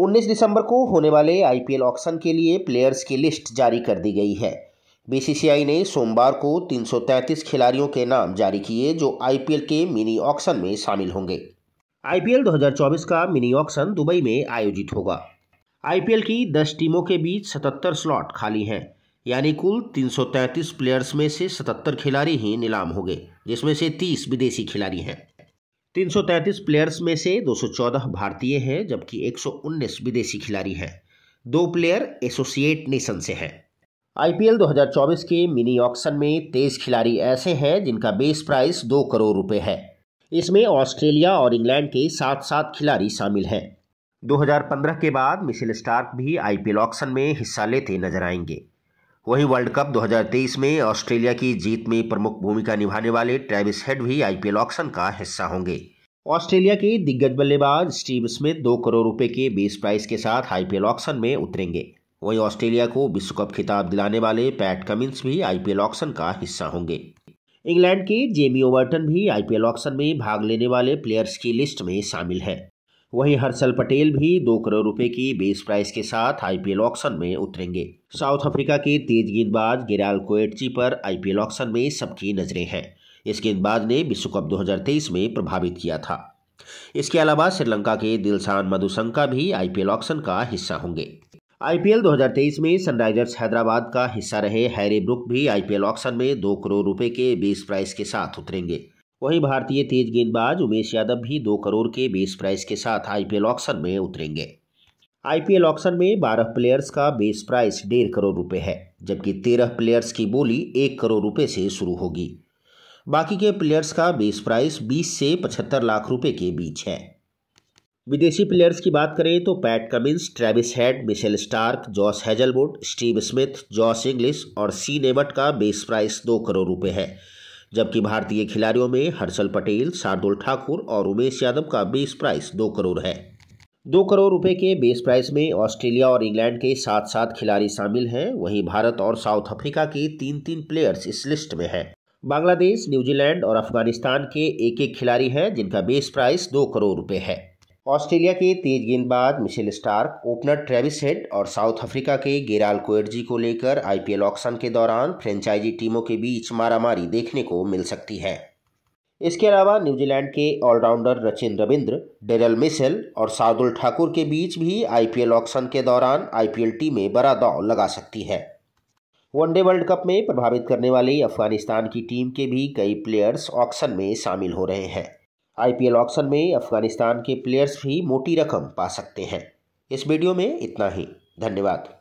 19 दिसंबर को होने वाले आईपीएल ऑक्शन के लिए प्लेयर्स की लिस्ट जारी कर दी गई है बीसीसीआई ने सोमवार को 333 खिलाड़ियों के नाम जारी किए जो आईपीएल के मिनी ऑक्शन में शामिल होंगे आईपीएल 2024 का मिनी ऑक्शन दुबई में आयोजित होगा आईपीएल की 10 टीमों के बीच 77 स्लॉट खाली हैं यानी कुल 333 प्लेयर्स में से 77 खिलाड़ी ही नीलाम होंगे जिसमें से 30 विदेशी खिलाड़ी हैं 333 प्लेयर्स में से 214 भारतीय हैं जबकि 119 विदेशी खिलाड़ी हैं दो प्लेयर एसोसिएट नेशन से हैं आईपीएल 2024 के मिनी ऑक्शन में तेईस खिलाड़ी ऐसे हैं जिनका बेस प्राइस दो करोड़ रुपए है इसमें ऑस्ट्रेलिया और इंग्लैंड के सात सात खिलाड़ी शामिल हैं 2015 के बाद मिशेल स्टार्क भी आईपीएल ऑक्शन में हिस्सा लेते नजर आएंगे वहीं वर्ल्ड कप 2023 में ऑस्ट्रेलिया की जीत में प्रमुख भूमिका निभाने वाले ट्रेविस हेड भी आईपीएल ऑक्शन का हिस्सा होंगे ऑस्ट्रेलिया के दिग्गज बल्लेबाज स्टीव स्मिथ दो करोड़ रुपए के बेस प्राइस के साथ आईपीएल ऑक्शन में उतरेंगे वहीं ऑस्ट्रेलिया को विश्व कप खिताब दिलाने वाले पैट कमिंस भी आईपीएल ऑक्शन का हिस्सा होंगे इंग्लैंड के जेमी ओवर्टन भी आईपीएल ऑक्शन में भाग लेने वाले प्लेयर्स की लिस्ट में शामिल है वहीं हर्षल पटेल भी दो करोड़ रुपए की बेस प्राइस के साथ आईपीएल ऑक्शन में उतरेंगे साउथ अफ्रीका के तेज गेंदबाज गिराल कोएटची पर आईपीएल ऑक्शन में सबकी नजरें हैं इस गेंदबाज ने विश्व कप 2023 में प्रभावित किया था इसके अलावा श्रीलंका के दिलशान मधुशंका भी आईपीएल ऑक्शन का हिस्सा होंगे आईपीएल 2023 में सनराइजर्स हैदराबाद का हिस्सा रहे हैरी ब्रुक भी आईपीएल ऑक्शन में दो करोड़ रुपए के बेस प्राइस के साथ उतरेंगे वहीं भारतीय तेज गेंदबाज उमेश यादव भी दो करोड़ के बेस प्राइस के साथ आईपीएल ऑक्शन में उतरेंगे आईपीएल ऑक्शन में 12 प्लेयर्स का बेस प्राइस डेढ़ करोड़ रुपए है जबकि 13 प्लेयर्स की बोली एक करोड़ रुपए से शुरू होगी बाकी के प्लेयर्स का बेस प्राइस 20 से 75 लाख रुपए के बीच है विदेशी प्लेयर्स की बात करें तो Pat Cummins Travis Head Mitchell Starc Josh Hazlewood Steve Smith Josh Inglis और सी नेवट का बेस प्राइस दो करोड़ रुपए है जबकि भारतीय खिलाड़ियों में हर्षल पटेल शार्दुल ठाकुर और उमेश यादव का बेस प्राइस दो करोड़ है दो करोड़ रुपए के बेस प्राइस में ऑस्ट्रेलिया और इंग्लैंड के साथ सात खिलाड़ी शामिल हैं वहीं भारत और साउथ अफ्रीका के तीन तीन प्लेयर्स इस लिस्ट में हैं बांग्लादेश न्यूजीलैंड और अफगानिस्तान के एक एक खिलाड़ी हैं जिनका बेस प्राइस दो करोड़ रुपए है ऑस्ट्रेलिया के तेज गेंदबाज Mitchell Starc opener Travis Head और साउथ अफ्रीका के गेराल कोएर्जी को लेकर आईपीएल ऑक्शन के दौरान फ्रेंचाइजी टीमों के बीच मारामारी देखने को मिल सकती है इसके अलावा न्यूजीलैंड के allrounder Rachin Ravindra Darrell Michel और सादुल ठाकुर के बीच भी आईपीएल ऑक्शन के दौरान आईपीएल टीमें बड़ा दाव लगा सकती है वनडे वर्ल्ड कप में प्रभावित करने वाली अफगानिस्तान की टीम के भी कई प्लेयर्स ऑक्शन में शामिल हो रहे हैं आईपीएल ऑक्शन में अफगानिस्तान के प्लेयर्स भी मोटी रकम पा सकते हैं इस वीडियो में इतना ही धन्यवाद